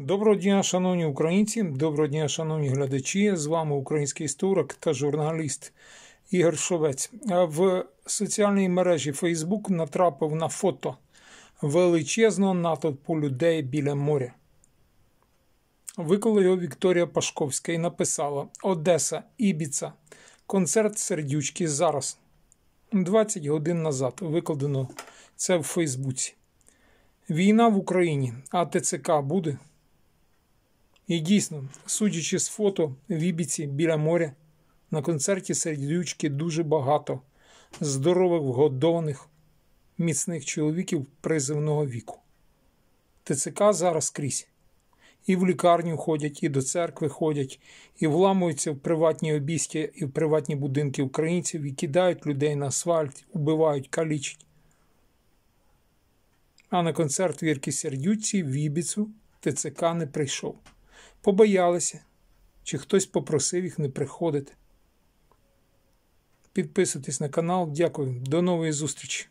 Доброго дня, шановні українці, доброго дня, шановні глядачі. З вами український історик та журналіст Ігор Шовець. В соціальній мережі Facebook натрапив на фото величезного натовпу людей біля моря. Виклала його Вікторія Пашковська і написала: Одеса, Ібіца, концерт сердючки зараз. 20 годин назад викладено це в Фейсбуці. Війна в Україні, а ТЦК буде. І дійсно, судячи з фото в Ібіці біля моря, на концерті сердючки дуже багато здорових, вгодованих, міцних чоловіків призивного віку. ТЦК зараз крізь. І в лікарню ходять, і до церкви ходять, і вламуються в приватні обійстя і в приватні будинки українців, і кидають людей на асфальт, убивають, калічать. А на концерт вірки сердюці в Ібіцу ТЦК не прийшов побоялися, чи хтось попросив їх не приходити. Підписуйтесь на канал. Дякую. До нової зустрічі!